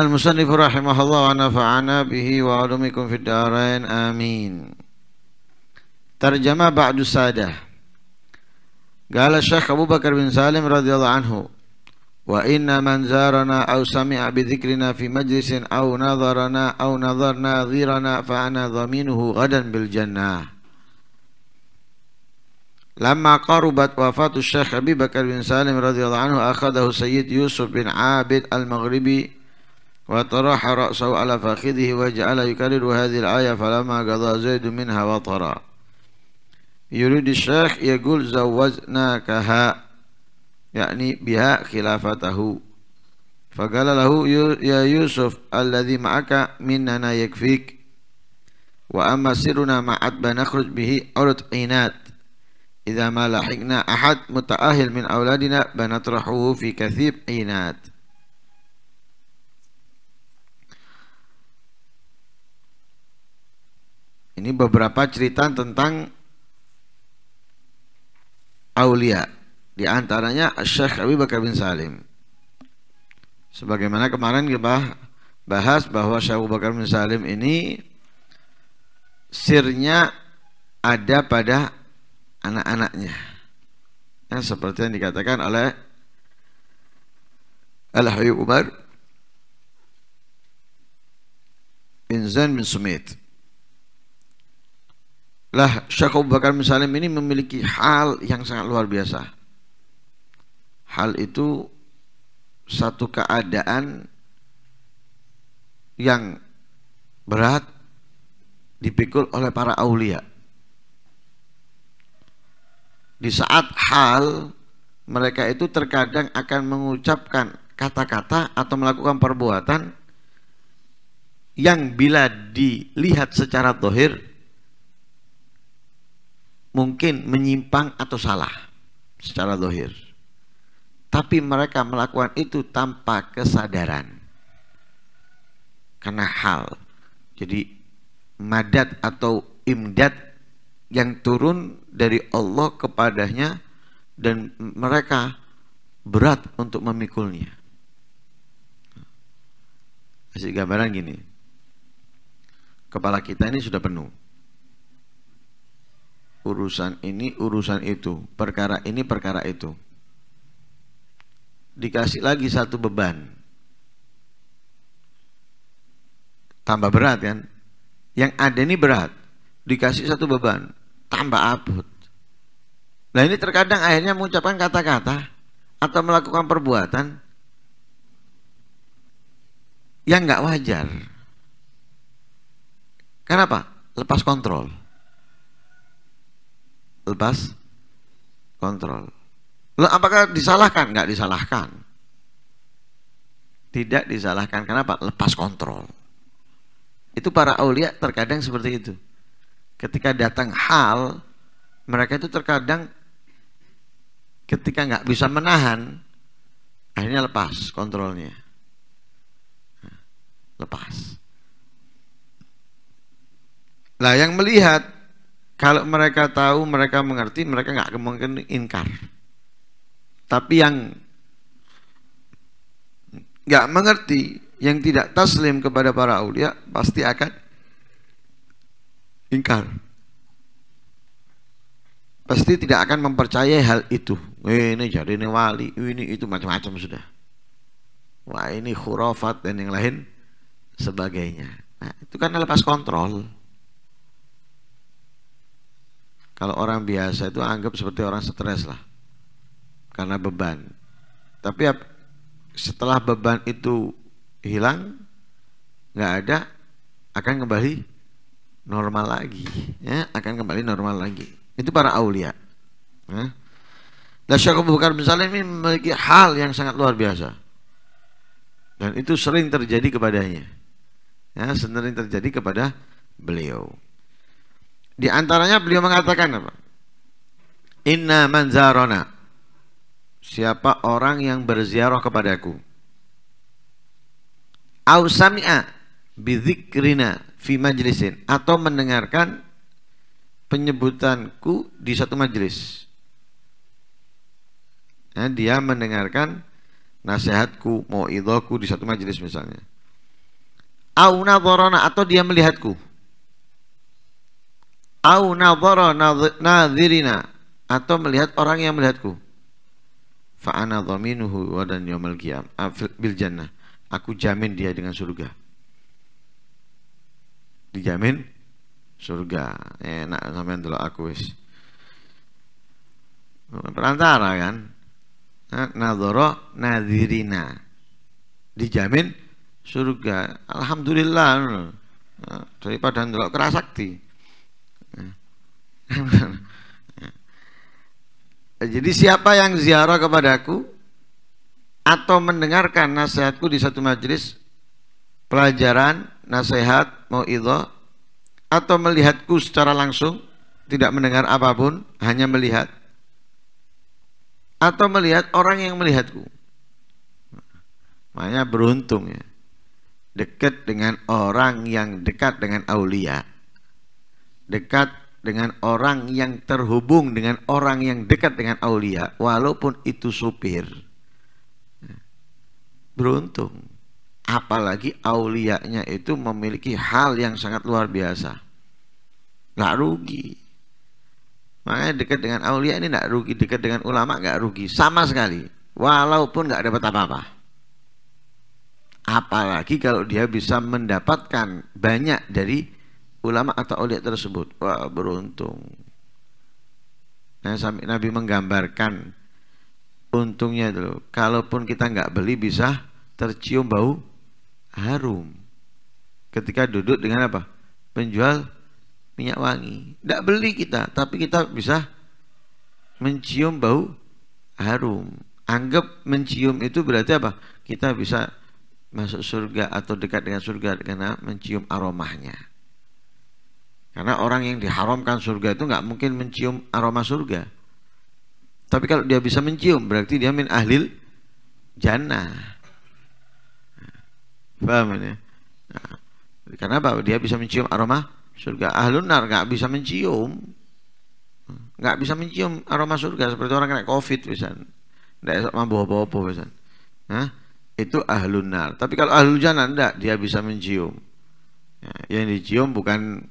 المصنف رحمه الله ونفعنا به وعلومكم في الدارين آمين ترجمة بعد السادة قال الشيخ أبو بكر بن سالم رضي الله عنه وإن من زارنا أو سمع بذكرنا في مجلس أو نظرنا أو نظرنا غيرنا فأنا ضمينه غدا بالجنة لما قربت وفاة الشيخ أبي بكر بن سالم رضي الله عنه أخذه سيد يوسف بن عابد المغربي وطرح رأسه على فخذه وجعل يكرر هذه الآية فلما قضى زيد منها وطرا يريد الشيخ يقول زوجناكها يعني بها خلافته فقال له يا يوسف الذي معك مننا يكفيك وأما سرنا مع عتبة نخرج به أرض عينات إذا ما لحقنا أحد متأهل من أولادنا بنطرحه في كثيب عينات Ini beberapa cerita tentang aulia. Di antaranya Syekh Abu Bakar bin Salim. Sebagaimana kemarin kita bahas bahwa Syekh Abu Bakar bin Salim ini sirnya ada pada anak-anaknya. Ya, seperti yang dikatakan oleh al Umar bin Zain bin Sumit lah Syekh Abu Bakar Salim ini memiliki hal yang sangat luar biasa. Hal itu satu keadaan yang berat dipikul oleh para aulia. Di saat hal mereka itu terkadang akan mengucapkan kata-kata atau melakukan perbuatan yang bila dilihat secara dohir mungkin menyimpang atau salah secara dohir. Tapi mereka melakukan itu tanpa kesadaran. Karena hal. Jadi madat atau imdad yang turun dari Allah kepadanya dan mereka berat untuk memikulnya. Kasih gambaran gini. Kepala kita ini sudah penuh urusan ini, urusan itu, perkara ini, perkara itu. Dikasih lagi satu beban. Tambah berat kan? Yang ada ini berat. Dikasih satu beban, tambah abut. Nah ini terkadang akhirnya mengucapkan kata-kata atau melakukan perbuatan yang nggak wajar. Kenapa? Lepas kontrol lepas kontrol. apakah disalahkan? Nggak disalahkan. Tidak disalahkan. Kenapa? Lepas kontrol. Itu para aulia terkadang seperti itu. Ketika datang hal, mereka itu terkadang ketika nggak bisa menahan, akhirnya lepas kontrolnya. Nah, lepas. Lah yang melihat kalau mereka tahu, mereka mengerti, mereka nggak mungkin ingkar. Tapi yang nggak mengerti, yang tidak taslim kepada para aulia pasti akan ingkar. Pasti tidak akan mempercayai hal itu. Eh, ini jadi ini wali, ini itu macam-macam sudah. Wah ini khurafat dan yang lain sebagainya. Nah, itu kan lepas kontrol. Kalau orang biasa itu anggap seperti orang stres lah karena beban. Tapi setelah beban itu hilang, nggak ada, akan kembali normal lagi, ya akan kembali normal lagi. Itu para aulia. Ya. Dan nah, Syekh Abu ini memiliki hal yang sangat luar biasa. Dan itu sering terjadi kepadanya. Ya, sering terjadi kepada beliau. Di antaranya beliau mengatakan apa? Inna manzarona. Siapa orang yang berziarah kepadaku? Au sami'a bidzikrina fi majlisin atau mendengarkan penyebutanku di satu majlis. Nah, dia mendengarkan nasihatku, mau idoku di satu majlis misalnya. Au nadharana atau dia melihatku au nadhara nadhirina atau melihat orang yang melihatku fa ana dhaminuhu wa dan yaumil qiyam ah, bil jannah aku jamin dia dengan surga dijamin surga enak sampean dulu aku wis perantara kan ah, nadhara nadhirina dijamin surga alhamdulillah ah, daripada ndelok kerasakti Ya. Jadi siapa yang ziarah kepadaku atau mendengarkan nasihatku di satu majelis pelajaran, nasihat, mau itu, atau melihatku secara langsung tidak mendengar apapun, hanya melihat atau melihat orang yang melihatku. Makanya beruntung ya. Dekat dengan orang yang dekat dengan aulia dekat dengan orang yang terhubung dengan orang yang dekat dengan aulia walaupun itu supir beruntung apalagi aulianya itu memiliki hal yang sangat luar biasa nggak rugi makanya dekat dengan aulia ini nggak rugi dekat dengan ulama nggak rugi sama sekali walaupun nggak dapat apa-apa apalagi kalau dia bisa mendapatkan banyak dari ulama atau oleh tersebut wah beruntung nah, sampai Nabi menggambarkan untungnya dulu kalaupun kita nggak beli bisa tercium bau harum ketika duduk dengan apa penjual minyak wangi nggak beli kita tapi kita bisa mencium bau harum anggap mencium itu berarti apa kita bisa masuk surga atau dekat dengan surga karena mencium aromanya karena orang yang diharamkan surga itu nggak mungkin mencium aroma surga. Tapi kalau dia bisa mencium berarti dia min ahlil jannah. Paham ini? Ya? Nah, karena apa? Dia bisa mencium aroma surga. Ahlun nar nggak bisa mencium. Nggak bisa mencium aroma surga seperti orang kena covid misalnya. Nggak esok mampu apa-apa misalnya. Nah, itu ahlun nar. Tapi kalau ahlul jannah enggak, dia bisa mencium. Ya, yang dicium bukan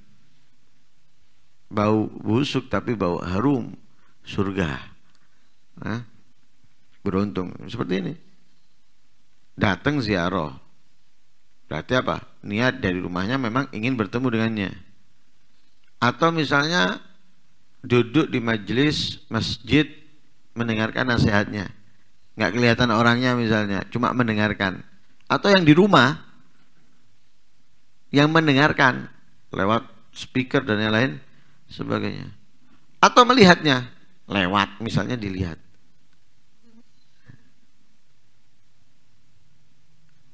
bau busuk tapi bau harum surga nah, beruntung seperti ini datang ziarah berarti apa niat dari rumahnya memang ingin bertemu dengannya atau misalnya duduk di majelis masjid mendengarkan nasihatnya nggak kelihatan orangnya misalnya cuma mendengarkan atau yang di rumah yang mendengarkan lewat speaker dan yang lain sebagainya. Atau melihatnya lewat misalnya dilihat.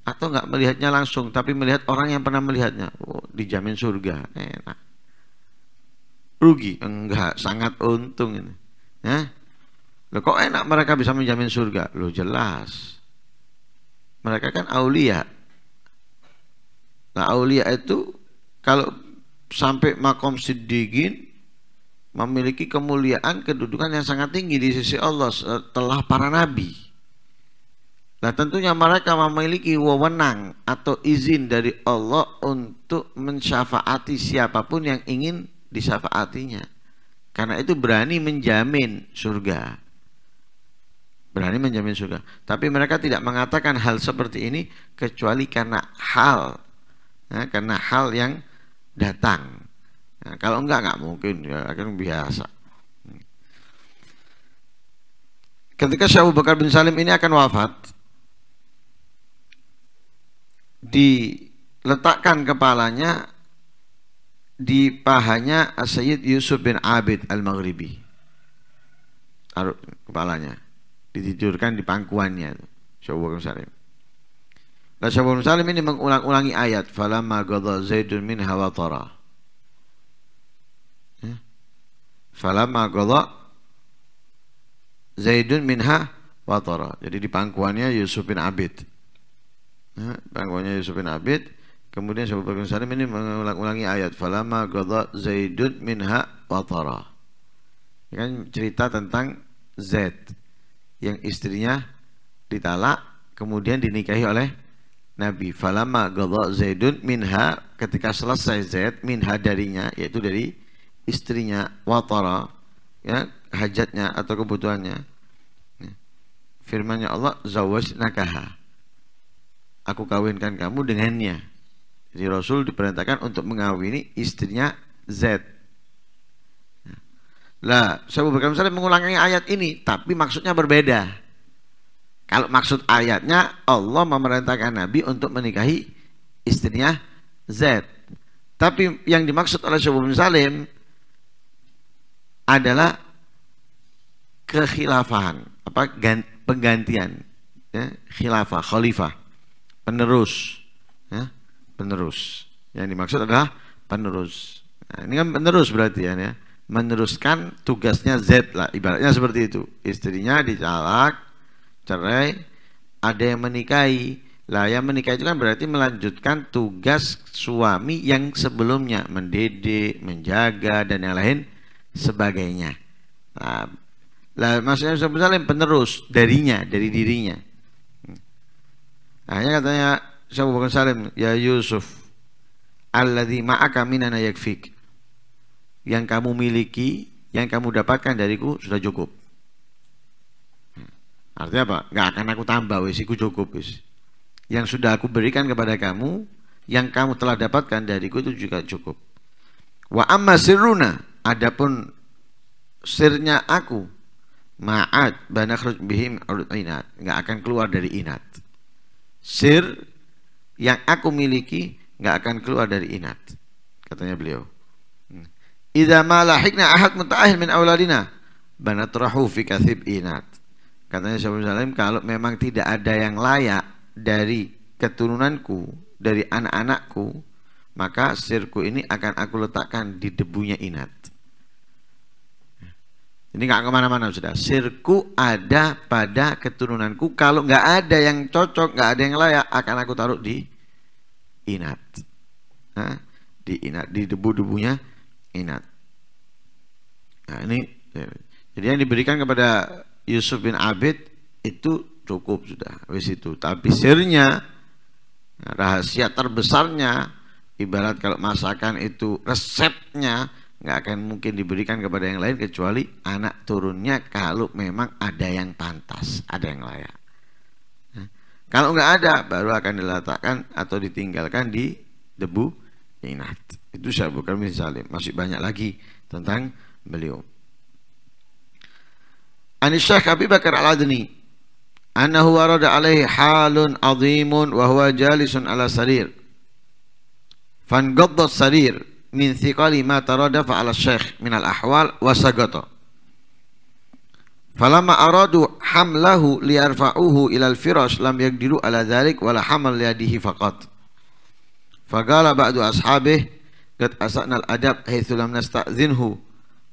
Atau nggak melihatnya langsung tapi melihat orang yang pernah melihatnya, oh, dijamin surga, enak. Rugi? Enggak, sangat untung ini. Ya. Loh, kok enak mereka bisa menjamin surga? Loh jelas. Mereka kan aulia. Nah aulia itu kalau sampai makom sidigin memiliki kemuliaan kedudukan yang sangat tinggi di sisi Allah setelah para nabi. Nah tentunya mereka memiliki wewenang atau izin dari Allah untuk mensyafaati siapapun yang ingin disyafaatinya. Karena itu berani menjamin surga. Berani menjamin surga. Tapi mereka tidak mengatakan hal seperti ini kecuali karena hal. Nah, karena hal yang datang nah, kalau enggak enggak mungkin ya kan biasa ketika Syekh Abu Bakar bin Salim ini akan wafat diletakkan kepalanya di pahanya Sayyid Yusuf bin Abid Al-Maghribi taruh kepalanya ditidurkan di pangkuannya Syekh Abu Bakar bin Salim Rasulullah Salim ini mengulang-ulangi ayat falamma qadha zaidun min hawatara, falamma qadha zaidun minha watara ya. jadi di pangkuannya Yusuf bin Abid ya, pangkuannya Yusuf bin Abid kemudian Bukhari Salim ini mengulang-ulangi ayat falama qadha zaidun minha watara Ini kan cerita tentang Zaid yang istrinya ditalak kemudian dinikahi oleh Nabi falama gadha Zaidun minha ketika selesai Zaid minha darinya yaitu dari istrinya watara ya hajatnya atau kebutuhannya firmanya firmannya Allah zawaj nakaha aku kawinkan kamu dengannya jadi Rasul diperintahkan untuk mengawini istrinya Zaid ya. lah saya berkata mengulangi ayat ini tapi maksudnya berbeda kalau maksud ayatnya Allah memerintahkan Nabi untuk menikahi istrinya Z. Tapi yang dimaksud oleh Syekh bin Salim adalah kekhilafahan, apa penggantian, ya, khilafah, khalifah, penerus, ya, penerus. Yang dimaksud adalah penerus. Nah, ini kan penerus berarti ya, ya meneruskan tugasnya Z lah ibaratnya seperti itu istrinya dicalak cerai ada yang menikahi lah yang menikah itu kan berarti melanjutkan tugas suami yang sebelumnya mendidik, menjaga dan yang lain sebagainya. Nah, lah maksudnya sebesar yang penerus darinya, dari dirinya. Hanya nah, katanya Syekh Abu Salim, ya Yusuf, Allah ma'aka minana yakfik. Yang kamu miliki, yang kamu dapatkan dariku sudah cukup. Artinya apa? Nggak akan aku tambah wis, iku cukup wis. Yang sudah aku berikan kepada kamu, yang kamu telah dapatkan dariku itu juga cukup. Wa amma sirruna, adapun sirnya aku ma'at banakhruj bihim inat, nggak akan keluar dari inat. Sir yang aku miliki nggak akan keluar dari inat, katanya beliau. Hmm. Idza ma lahikna ahad muta'ahil min auladina banatrahu fi kathib inat. Katanya Syaikhul Salim, kalau memang tidak ada yang layak dari keturunanku, dari anak-anakku, maka sirku ini akan aku letakkan di debunya inat. Ini nggak kemana-mana sudah. Sirku ada pada keturunanku. Kalau nggak ada yang cocok, nggak ada yang layak, akan aku taruh di inat. Nah, di inat, di debu-debunya inat. Nah, ini ya. jadi yang diberikan kepada Yusuf bin Abid itu cukup sudah wis itu tapi sirnya ya, rahasia terbesarnya ibarat kalau masakan itu resepnya nggak akan mungkin diberikan kepada yang lain kecuali anak turunnya kalau memang ada yang pantas ada yang layak ya. kalau nggak ada baru akan diletakkan atau ditinggalkan di debu inat itu saya bukan misalnya masih banyak lagi tentang beliau عن الشيخ أبي بكر العدني أنه ورد عليه حال عظيم وهو جالس على سرير فانقض السرير من ثقل ما ترادف على الشيخ من الأحوال وسقط فلما أرادوا حمله ليرفعوه إلى الفراش لم يقدروا على ذلك ولا حمل يده فقط فقال بعض أصحابه قد أسأنا الأدب حيث لم نستأذنه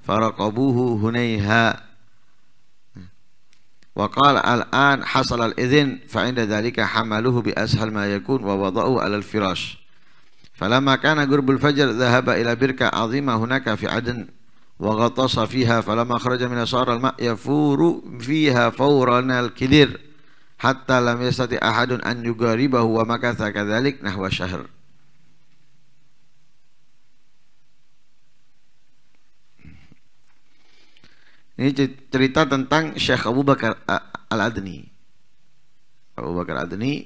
فرقبوه هنيها وقال الآن حصل الإذن فعند ذلك حملوه بأسهل ما يكون ووضعوه على الفراش فلما كان قرب الفجر ذهب إلى بركة عظيمة هناك في عدن وغطس فيها فلما خرج من صار الماء يفور فيها فورا الكدير حتى لم يستطع أحد أن يقاربه ومكث كذلك نحو شهر Ini cerita tentang Syekh Abu Bakar Al-Adni. Abu Bakar Al-Adni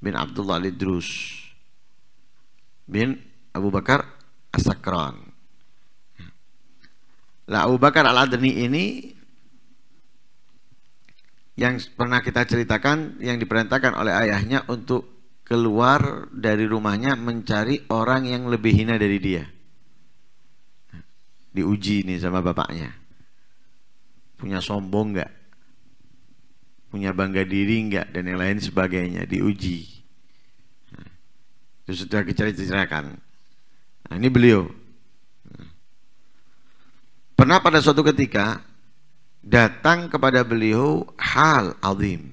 bin Abdullah Al-Idrus bin Abu Bakar As-Sakran. Lah Abu Bakar Al-Adni ini yang pernah kita ceritakan yang diperintahkan oleh ayahnya untuk keluar dari rumahnya mencari orang yang lebih hina dari dia. Nah, diuji nih sama bapaknya punya sombong nggak punya bangga diri nggak dan yang lain sebagainya diuji terus nah, itu sudah diceritakan nah, ini beliau nah. pernah pada suatu ketika datang kepada beliau hal azim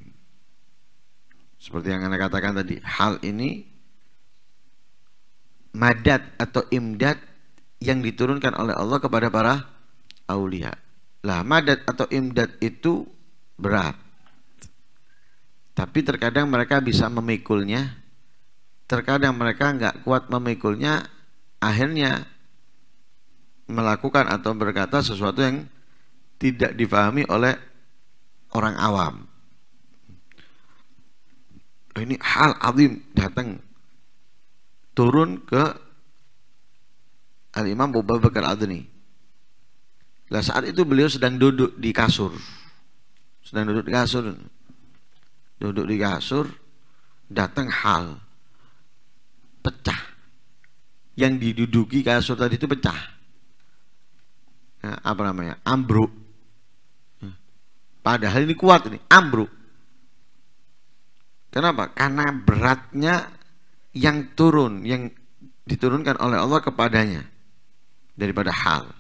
seperti yang anda katakan tadi hal ini madat atau imdad yang diturunkan oleh Allah kepada para aulia lah madat atau imdad itu berat. Tapi terkadang mereka bisa memikulnya. Terkadang mereka nggak kuat memikulnya. Akhirnya melakukan atau berkata sesuatu yang tidak difahami oleh orang awam. Ini hal azim datang turun ke Al-Imam Abu Bakar Adni Nah saat itu beliau sedang duduk di kasur. Sedang duduk di kasur. Duduk di kasur. Datang hal. Pecah. Yang diduduki kasur tadi itu pecah. Nah, apa namanya? Ambruk. Nah, padahal ini kuat ini. Ambruk. Kenapa? Karena beratnya yang turun, yang diturunkan oleh Allah kepadanya daripada hal.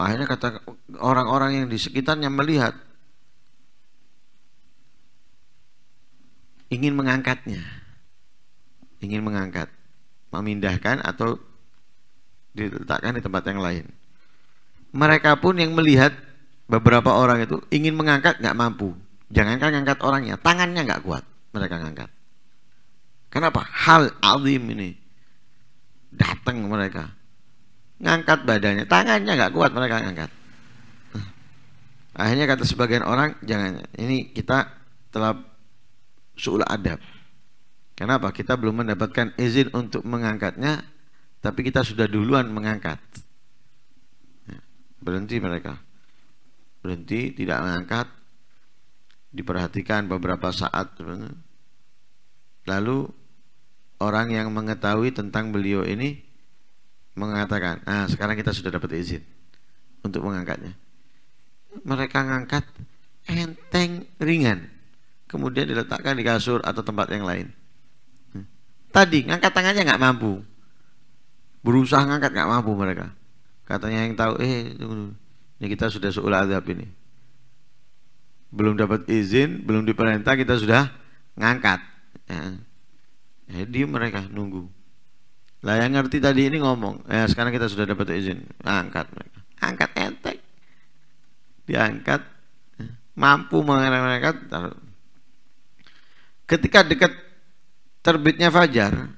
Akhirnya kata orang-orang yang di sekitarnya melihat ingin mengangkatnya, ingin mengangkat, memindahkan atau diletakkan di tempat yang lain. Mereka pun yang melihat beberapa orang itu ingin mengangkat nggak mampu. Jangankan ngangkat orangnya, tangannya nggak kuat mereka ngangkat. Kenapa? Hal azim ini datang mereka ngangkat badannya tangannya nggak kuat mereka ngangkat akhirnya kata sebagian orang jangan ini kita telah suul adab kenapa kita belum mendapatkan izin untuk mengangkatnya tapi kita sudah duluan mengangkat ya, berhenti mereka berhenti tidak mengangkat diperhatikan beberapa saat lalu orang yang mengetahui tentang beliau ini mengatakan, nah sekarang kita sudah dapat izin untuk mengangkatnya. Mereka mengangkat enteng ringan, kemudian diletakkan di kasur atau tempat yang lain. Hmm. Tadi ngangkat tangannya nggak mampu, berusaha ngangkat nggak mampu mereka. Katanya yang tahu, eh tunggu, ini kita sudah seolah adab ini. Belum dapat izin, belum diperintah kita sudah ngangkat. Ya. Jadi mereka nunggu lah yang ngerti tadi ini ngomong, eh, sekarang kita sudah dapat izin, angkat mereka. Angkat entek. Diangkat mampu mengangkat taruh. Ketika dekat terbitnya fajar,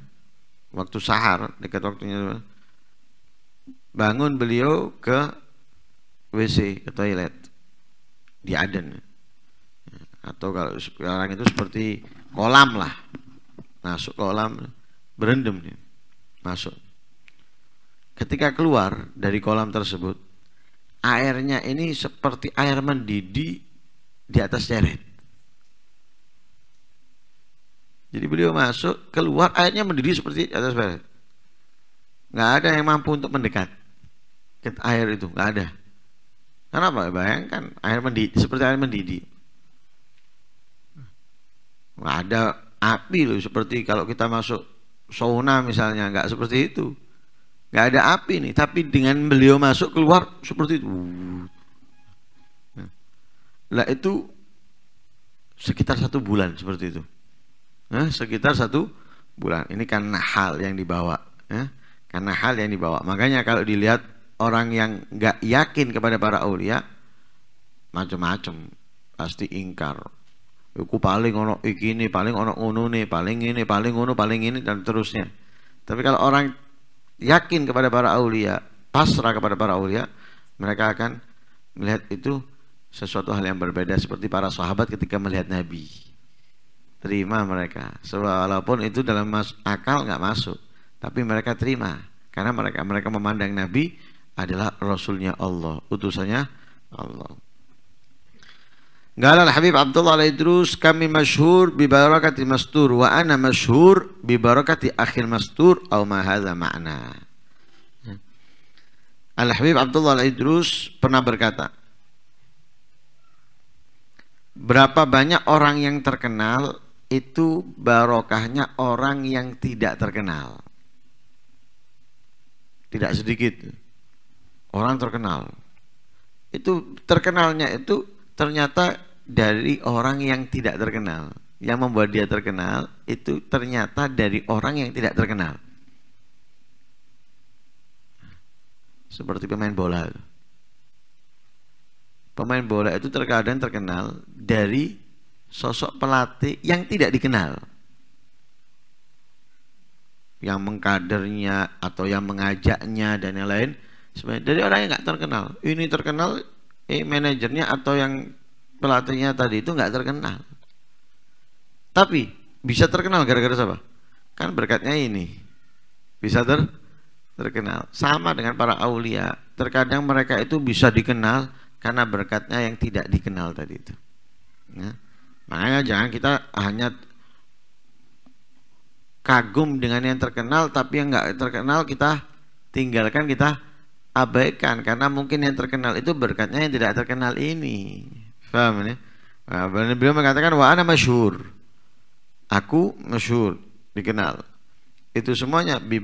waktu sahar, dekat waktunya bangun beliau ke WC, ke toilet di Aden. Atau kalau sekarang itu seperti kolam lah. Masuk kolam berendam nih masuk. Ketika keluar dari kolam tersebut, airnya ini seperti air mendidih di atas ceret. Jadi beliau masuk, keluar airnya mendidih seperti di atas ceret. Gak ada yang mampu untuk mendekat ke air itu, gak ada. Kenapa? Bayangkan air mendidih seperti air mendidih. Gak ada api loh seperti kalau kita masuk sauna misalnya nggak seperti itu nggak ada api nih tapi dengan beliau masuk keluar seperti itu nah, lah itu sekitar satu bulan seperti itu nah, sekitar satu bulan ini karena hal yang dibawa ya. karena hal yang dibawa makanya kalau dilihat orang yang nggak yakin kepada para aulia macam-macam pasti ingkar Iku paling ono iki ini, paling ono ngono nih, paling ini, paling ngono, paling ini dan terusnya. Tapi kalau orang yakin kepada para aulia, pasrah kepada para aulia, mereka akan melihat itu sesuatu hal yang berbeda seperti para sahabat ketika melihat Nabi. Terima mereka, walaupun itu dalam mas akal nggak masuk, tapi mereka terima karena mereka mereka memandang Nabi adalah Rasulnya Allah, utusannya Allah. Galal Habib Abdullah al Idrus kami masyhur bi barakati mastur wa ana masyhur bi barakati akhir mastur au ma hadza makna. Ya. Al Habib Abdullah al Idrus pernah berkata, Berapa banyak orang yang terkenal itu barokahnya orang yang tidak terkenal. Tidak sedikit orang terkenal. Itu terkenalnya itu ternyata dari orang yang tidak terkenal. Yang membuat dia terkenal itu ternyata dari orang yang tidak terkenal. Seperti pemain bola. Pemain bola itu terkadang terkenal dari sosok pelatih yang tidak dikenal. Yang mengkadernya atau yang mengajaknya dan yang lain. Sebenarnya dari orang yang nggak terkenal. Ini terkenal eh, manajernya atau yang pelatihnya tadi itu nggak terkenal. Tapi bisa terkenal gara-gara siapa? Kan berkatnya ini. Bisa ter terkenal. Sama dengan para aulia. Terkadang mereka itu bisa dikenal karena berkatnya yang tidak dikenal tadi itu. Ya. makanya jangan kita hanya kagum dengan yang terkenal tapi yang nggak terkenal kita tinggalkan kita abaikan karena mungkin yang terkenal itu berkatnya yang tidak terkenal ini. Paham ini Nah, beliau mengatakan wa ana masyhur. Aku masyur dikenal. Itu semuanya di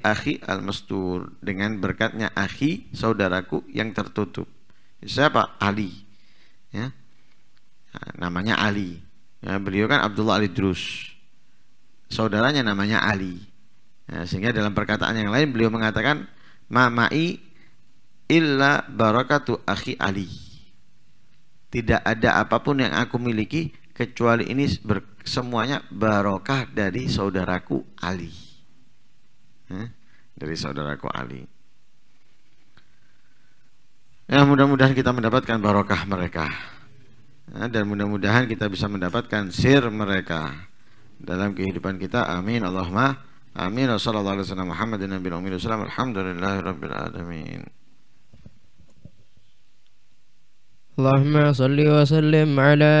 akhi al-mastur dengan berkatnya akhi saudaraku yang tertutup. Siapa? Ali. Ya. Nah, namanya Ali. Ya, beliau kan Abdullah Ali Drus. Saudaranya namanya Ali. Ya, sehingga dalam perkataan yang lain beliau mengatakan mamai illa barakatu akhi Ali. Tidak ada apapun yang aku miliki kecuali ini semuanya barokah dari saudaraku Ali. Hah? Dari saudaraku Ali. Ya mudah-mudahan kita mendapatkan barokah mereka. Ya, dan mudah-mudahan kita bisa mendapatkan sir mereka dalam kehidupan kita. Amin. Allahumma آمين وصلى الله على سيدنا محمد النبي الأمي والسلام الحمد لله رب العالمين اللهم صل وسلم على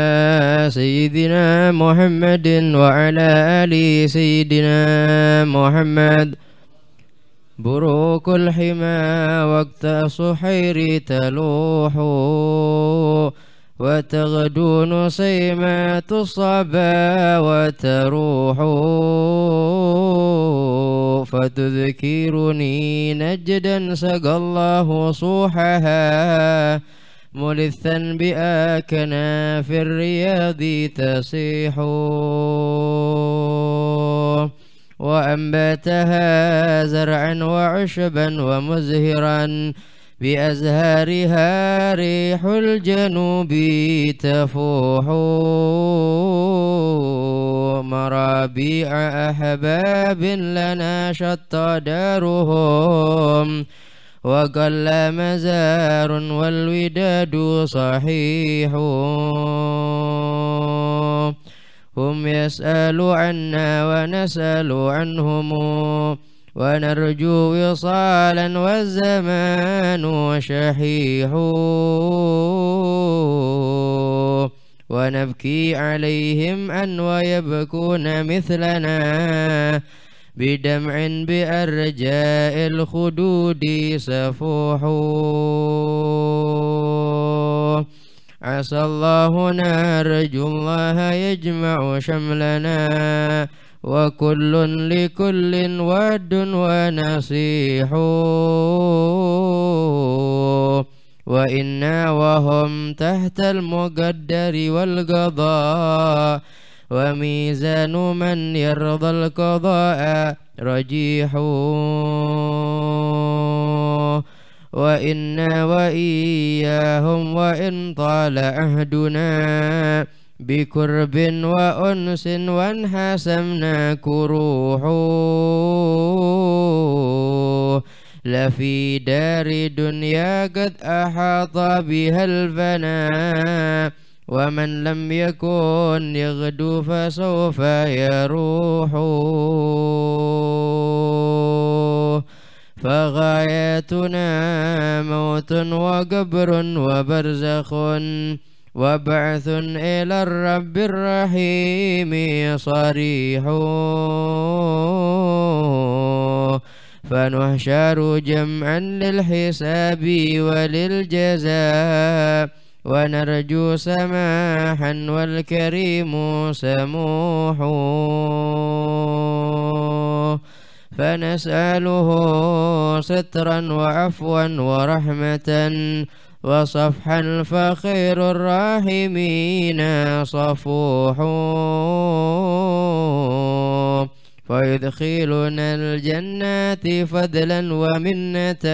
سيدنا محمد وعلى آل سيدنا محمد بروك الحمى وقت صحير تلوحوا وتغدو نسيمات الصبا وتروح فتذكرني نجدا سقى الله صوحها ملثا بآكنا في الرياض تصيح وأنبتها زرعا وعشبا ومزهرا بأزهارها ريح الجنوب تفوح مرابيع أحباب لنا شط دارهم وقل مزار والوداد صحيح هم يسأل عنا ونسأل عنهم ونرجو وصالا والزمان شحيح ونبكي عليهم أن ويبكون مثلنا بدمع بأرجاء الخدود سفوح عسى الله نرجو الله يجمع شملنا وكل لكل ود ونصيح وإنا وهم تحت المقدر والقضاء وميزان من يرضى القضاء رجيح وإنا وإياهم وإن طال عهدنا بكرب وأنس وانحسمنا كروح لفي دار دنيا قد أحاط بها الفناء ومن لم يكن يغدو فسوف يروح فغايتنا موت وقبر وبرزخ وبعث إلى الرب الرحيم صريح فنحشر جمعا للحساب وللجزاء ونرجو سماحا والكريم سموح فنسأله سترا وعفوا ورحمة وصفح الفخير الراحمين صفوح فيدخلنا الجنات فضلا ومنة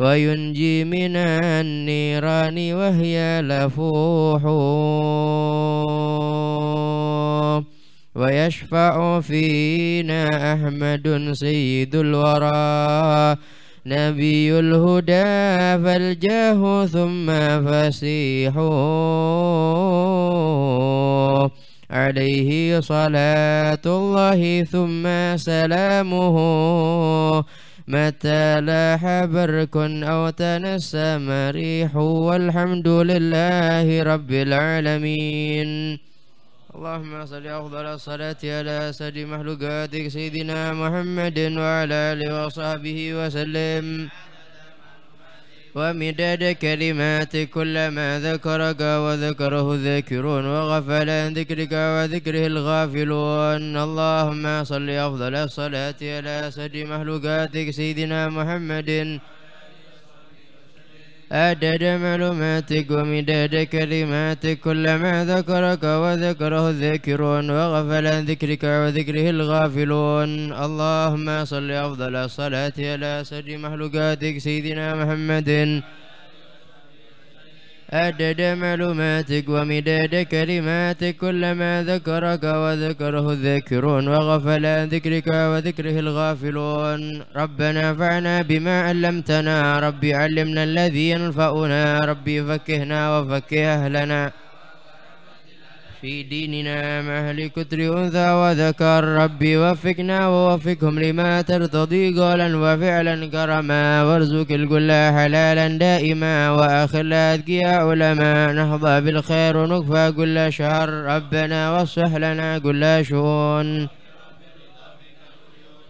وينجي من النيران وهي لفوح ويشفع فينا أحمد سيد الورى نبي الهدى فالجاه ثم فسيح عليه صلاة الله ثم سلامه متى لاح برك أو تنسم ريح والحمد لله رب العالمين اللهم صل أفضل الصلاة على أسد مخلوقاتك سيدنا محمد وعلى آله وصحبه وسلم ومداد كلماتك كلما ذكرك وذكره الذاكرون وغفل عن ذكرك وذكره الغافلون اللهم صل أفضل الصلاة على أسد مخلوقاتك سيدنا محمد أدد معلوماتك ومداد كلماتك كلما ذكرك وذكره الذاكرون وغفل عن ذكرك وذكره الغافلون اللهم صل أفضل الصلاة على سيد مخلوقاتك سيدنا محمد أدد معلوماتك ومداد كلماتك كلما ذكرك وذكره الذاكرون وغفل عن ذكرك وذكره الغافلون ربنا فعنا بما علمتنا ربي علمنا الذي ينفعنا ربي فكهنا وفكه أهلنا في ديننا اهل كتر أنثى وذكر ربي وفقنا ووفقهم لما ترتضي قولا وفعلا كرما وارزق الكل حلالا دائما وآخر أذكياء علما نهضى بالخير ونكفى كل شهر ربنا واصلح لنا كل شؤون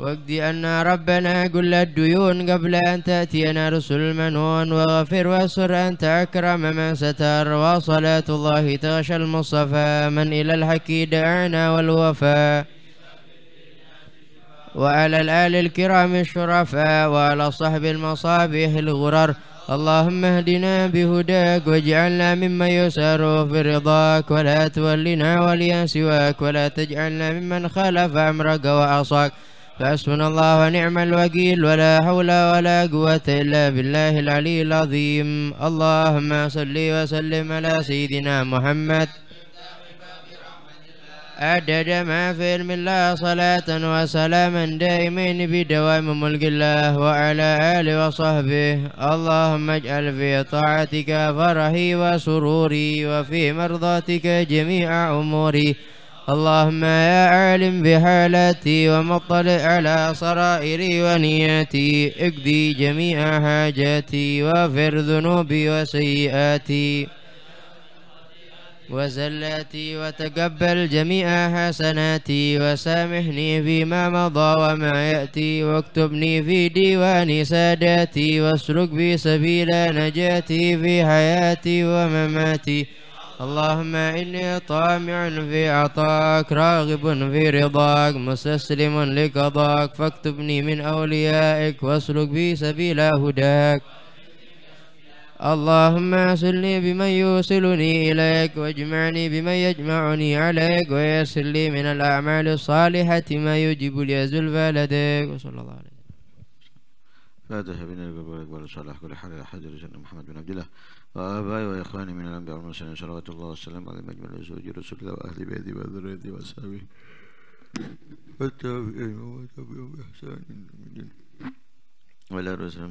واقضي أن ربنا كل الديون قبل أن تأتينا رسل المنون وغفر واسر أنت أكرم من ستر وصلاة الله تغشى المصطفى من إلى الحك دعانا والوفاء وعلى الآل الكرام الشرفاء وعلى صحب المصابيح الغرر اللهم اهدنا بهداك واجعلنا ممن يسار في رضاك ولا تولنا وليا سواك ولا تجعلنا ممن خالف أمرك وعصاك فحسبنا الله ونعم الوكيل ولا حول ولا قوة إلا بالله العلي العظيم اللهم صل وسلم على سيدنا محمد عدد ما في علم الله صلاة وسلاما دائمين بدوام ملك الله وعلى آله وصحبه اللهم اجعل في طاعتك فرحي وسروري وفي مرضاتك جميع أموري اللهم يا عالم بحالتي ومطلع على سرائري ونياتي اقضي جميع حاجاتي واغفر ذنوبي وسيئاتي وزلاتي وتقبل جميع حسناتي وسامحني فيما مضى وما يأتي واكتبني في ديوان ساداتي واسلك بي سبيل نجاتي في حياتي ومماتي اللهم إني طامع في عطاك راغب في رضاك مستسلم لقضاك فاكتبني من أوليائك واسلك بي سبيل هداك اللهم أسلني بمن يوصلني إليك واجمعني بمن يجمعني عليك ويسر لي من الأعمال الصالحة ما يجب لي زلفى لديك وصلى الله عليه فاتح بنا القبول والصلاح كل حال حجر محمد بن عبد الله وآبائي وإخواني من الأنبياء والمرسلين صلوات الله والسلام على مجمع الأزواج رسول الله وأهل بيتي وذريتي وأصحابي والتابعين وتابعهم بإحسان المدين ولا رسول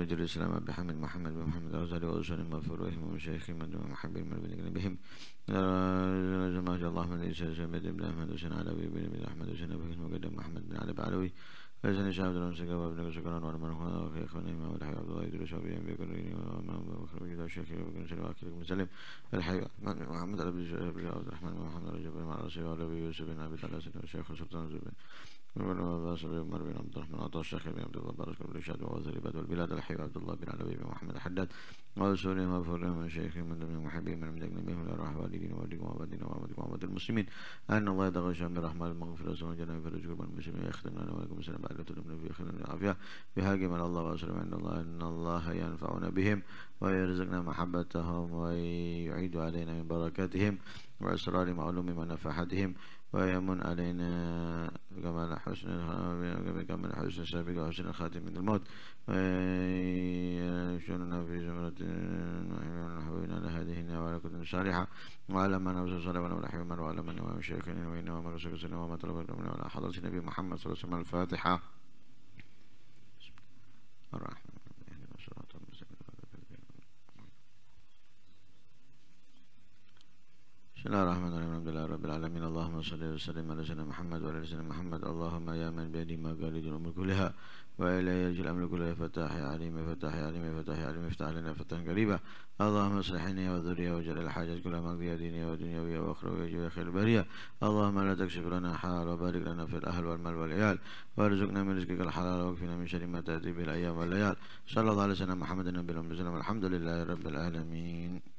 بدر الإسلام أبي حمد محمد بن محمد الأوزاري وأسر مفروهم ومشايخ من دون محبين من بن بهم رزمه الله من إيسى سمد بن أحمد حسين علوي بن أحمد حسين أبي مقدم محمد بن علي بعلوي لجنة شعب المسك وابنك شكرا وعلى من اخوانا وفي اخوانا امام الحي عبد الله يدرس وفي انبياء كرين وامام بكر وجد وشاكر وبكر سلم واكل مسلم الحي محمد عبد الرحمن محمد رجب مع رسول الله يوسف بن ابي طلحه وشيخ سلطان الزبير بن عمر بن عبد الرحمن عطاء الشيخ بن عبد الله بارك بن شاد ووزير بلد والبلاد الحبيب عبد الله بن علوي بن محمد الحداد ورسولهم وفرهم من شيخهم من دمهم وحبيبهم من دمهم بهم الأرواح والدين ووالدين وعبادنا وعبادكم وعباد المسلمين أن الله يدعو شام الرحمن المغفرة سوى جنة فرج كرب المسلمين يختم لنا ولكم السلام بعد تلمنا في خير العافية بهاجم الله وأسلم عند الله أن الله ينفعنا بهم ويرزقنا محبتهم ويعيد علينا من بركاتهم وأسرار معلوم من نفحتهم ويمن علينا بكمال حسن بكمال حسن السابق وحسن الخاتم من الموت ويشوننا في زمرة حبيبنا لهذه وعلى كتب صالحة وعلى من أوزن صلى الله عليه وسلم وعلى من أمام الشيخنا وإنما من صلى الله عليه وسلم وعلى على حضرة النبي محمد صلى الله عليه وسلم الفاتحة الرحمن بسم الله الرحمن الرحيم الحمد لله رب العالمين اللهم صل وسلم على سيدنا محمد وعلى سيدنا محمد اللهم يا من بيده مقاليد الامور كلها والى يجي الامر كله فتاح يا عليم يا فتاح يا عليم يا فتاح يا عليم افتح لنا فتحا قريبا اللهم اصلحني وذرية وجل الحاجات كلها مقضية دينية ودنيوية واخروية يا خير البرية اللهم لا تكشف لنا حال وبارك لنا في الاهل والمال والعيال وارزقنا من رزقك الحلال واكفنا من شر ما تاتي به الايام والليال صلى الله على سيدنا محمد النبي الامي الحمد لله رب العالمين